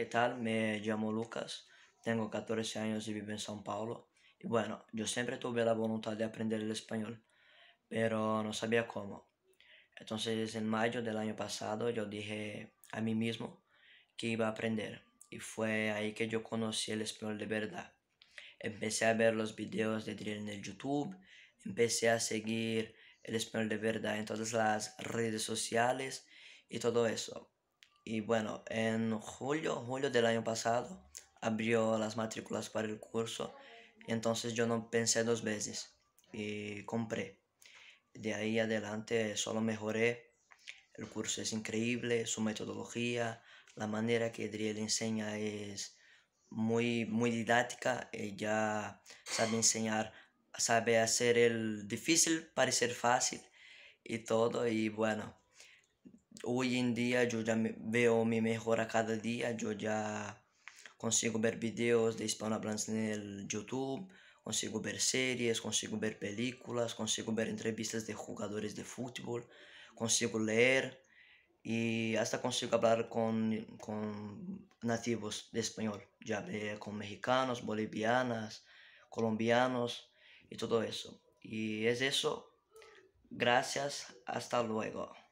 ¿qué tal? Me llamo Lucas, tengo 14 años y vivo en São Paulo. Y bueno, yo siempre tuve la voluntad de aprender el español, pero no sabía cómo. Entonces, en mayo del año pasado, yo dije a mí mismo que iba a aprender. Y fue ahí que yo conocí el español de verdad. Empecé a ver los videos de drill en el YouTube, empecé a seguir el español de verdad en todas las redes sociales y todo eso. Y bueno, en julio, julio del año pasado, abrió las matrículas para el curso. Entonces yo no pensé dos veces y compré. De ahí adelante solo mejoré. El curso es increíble, su metodología, la manera que Driel enseña es muy, muy didáctica. Ella sabe enseñar, sabe hacer el difícil parecer fácil y todo. Y bueno, hoy en día yo ya veo mi mejora cada día, yo ya consigo ver videos de hispanohablantes en el YouTube, consigo ver series, consigo ver películas, consigo ver entrevistas de jugadores de fútbol, consigo leer y hasta consigo hablar con, nativos de español. Ya hablé con mexicanos, bolivianas, colombianos y todo eso. Y es eso. Gracias. Hasta luego.